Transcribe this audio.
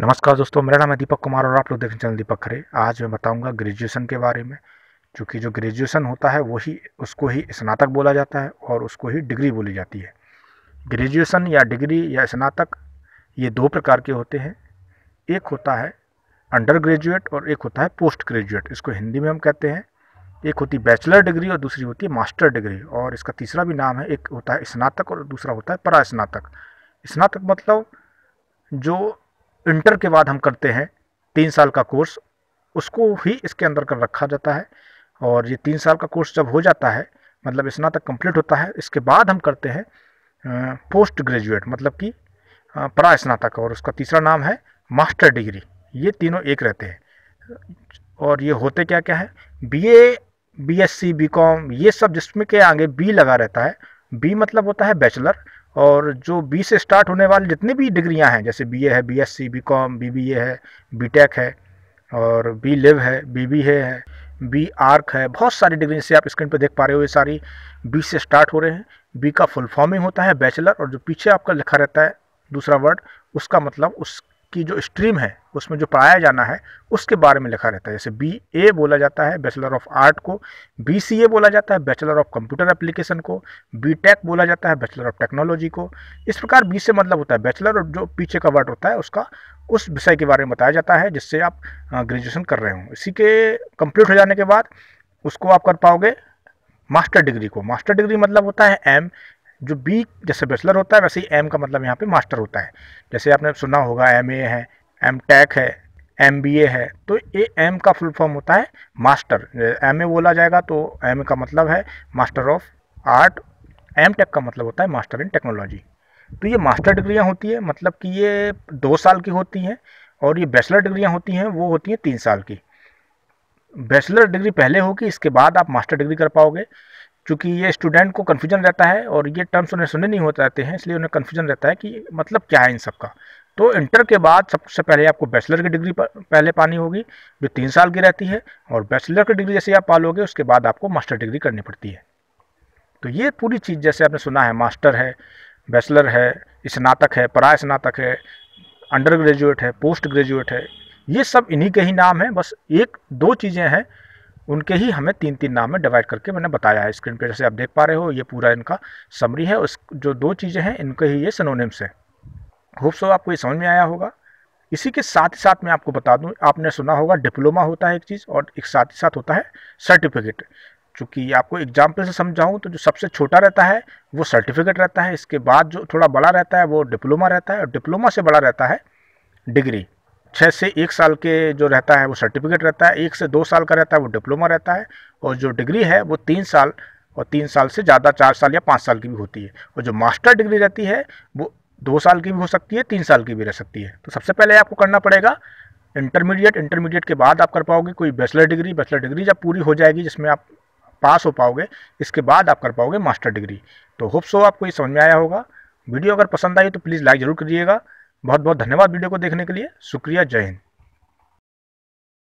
नमस्कार दोस्तों मेरा नाम है दीपक कुमार और आप लोग देखने चैनल दीपक खरे आज मैं बताऊंगा ग्रेजुएशन के बारे में क्योंकि जो ग्रेजुएशन होता है वही उसको ही स्नातक बोला जाता है और उसको ही डिग्री बोली जाती है ग्रेजुएशन या डिग्री या स्नातक ये दो प्रकार के होते हैं एक होता है अंडर ग्रेजुएट और एक होता है पोस्ट ग्रेजुएट इसको हिंदी में हम कहते हैं एक होती बैचलर डिग्री और दूसरी होती है मास्टर डिग्री और इसका तीसरा भी नाम है एक होता है स्नातक और दूसरा होता है परा स्नातक स्नातक मतलब जो इंटर के बाद हम करते हैं तीन साल का कोर्स उसको ही इसके अंदर कर रखा जाता है और ये तीन साल का कोर्स जब हो जाता है मतलब स्नातक कंप्लीट होता है इसके बाद हम करते हैं पोस्ट ग्रेजुएट मतलब कि परा स्नातक और उसका तीसरा नाम है मास्टर डिग्री ये तीनों एक रहते हैं और ये होते क्या क्या है बीए, बीएससी, बीकॉम ये सब जिसमें के आगे बी लगा रहता है बी मतलब होता है बैचलर और जो बी से स्टार्ट होने वाली जितनी भी डिग्रियां हैं जैसे बीए है बीएससी, बीकॉम, बीबीए है बीटेक है और बी लिव है बीबीए है बी आर्क है बहुत सारी डिग्री से आप स्क्रीन पर देख पा रहे हो ये सारी बी से स्टार्ट हो रहे हैं बी का फुल फॉर्मिंग होता है बैचलर और जो पीछे आपका लिखा रहता है दूसरा वर्ड उसका मतलब उस की जो स्ट्रीम है उसमें जो पढ़ाया जाना है उसके बारे में लिखा रहता है जैसे बी ए बोला जाता है बैचलर ऑफ आर्ट को बी सी ए बोला जाता है बैचलर ऑफ कंप्यूटर एप्लीकेशन को बी टेक बोला जाता है बैचलर ऑफ टेक्नोलॉजी को इस प्रकार बी से मतलब होता है बैचलर जो पीछे का वर्ड होता है उसका उस विषय के बारे में बताया जाता है जिससे आप ग्रेजुएशन कर रहे हो इसी के कंप्लीट हो जाने के बाद उसको आप कर पाओगे मास्टर डिग्री को मास्टर डिग्री मतलब होता है एम जो बी जैसे बैचलर होता है वैसे ही एम का मतलब यहाँ पे मास्टर होता है जैसे आपने सुना होगा एम ए है एम टेक है एम बी ए है तो ये एम का फुल फॉर्म होता है मास्टर एम ए बोला जाएगा तो एम का मतलब है master of art M tech का मतलब होता है मास्टर इन टेक्नोलॉजी तो ये मास्टर डिग्रियाँ होती है मतलब कि ये दो साल की होती हैं और ये बैचलर डिग्रियाँ होती हैं वो होती हैं तीन साल की बैचलर डिग्री पहले होगी इसके बाद आप मास्टर डिग्री कर पाओगे चूँकि ये स्टूडेंट को कन्फ्यूजन रहता है और ये टर्म्स उन्हें सुने नहीं होते रहते हैं इसलिए उन्हें कन्फ्यूजन रहता है कि मतलब क्या है इन सब का तो इंटर के बाद सबसे पहले आपको बैचलर की डिग्री पहले पानी होगी जो तीन साल की रहती है और बैचलर की डिग्री जैसे आप पालोगे उसके बाद आपको मास्टर डिग्री करनी पड़ती है तो ये पूरी चीज़ जैसे आपने सुना है मास्टर है बैचलर है स्नातक है परा स्नातक है अंडर ग्रेजुएट है पोस्ट ग्रेजुएट है ये सब इन्हीं के ही नाम है बस एक दो चीज़ें हैं उनके ही हमें तीन तीन नाम में डिवाइड करके मैंने बताया है स्क्रीन पर जैसे आप देख पा रहे हो ये पूरा इनका समरी है उस जो दो चीज़ें हैं इनके ही ये सनोनिम्स हैं होप सो आपको ये समझ में आया होगा इसी के साथ ही साथ मैं आपको बता दूं आपने सुना होगा डिप्लोमा होता है एक चीज़ और एक साथ ही साथ होता है सर्टिफिकेट चूँकि आपको एग्जाम्पल से समझाऊँ तो जो सबसे छोटा रहता है वो सर्टिफिकेट रहता है इसके बाद जो थोड़ा बड़ा रहता है वो डिप्लोमा रहता है और डिप्लोमा से बड़ा रहता है डिग्री छः से एक साल के जो रहता है वो सर्टिफिकेट रहता है एक से दो साल का रहता है वो डिप्लोमा रहता है और जो डिग्री है वो तीन साल और तीन साल से ज़्यादा चार साल या पाँच साल की भी होती है और जो मास्टर डिग्री रहती है वो दो साल की भी हो सकती है तीन साल की भी रह सकती है तो सबसे पहले आपको करना पड़ेगा इंटरमीडिएट इंटरमीडिएट के बाद आप कर पाओगे कोई बैचलर डिग्री बैचलर डिग्री जब पूरी हो जाएगी जिसमें आप पास हो पाओगे इसके बाद आप कर पाओगे मास्टर डिग्री तो होप सो आपको ये समझ में आया होगा वीडियो अगर पसंद आई तो प्लीज़ लाइक ज़रूर करिएगा बहुत बहुत धन्यवाद वीडियो को देखने के लिए शुक्रिया जय हिंद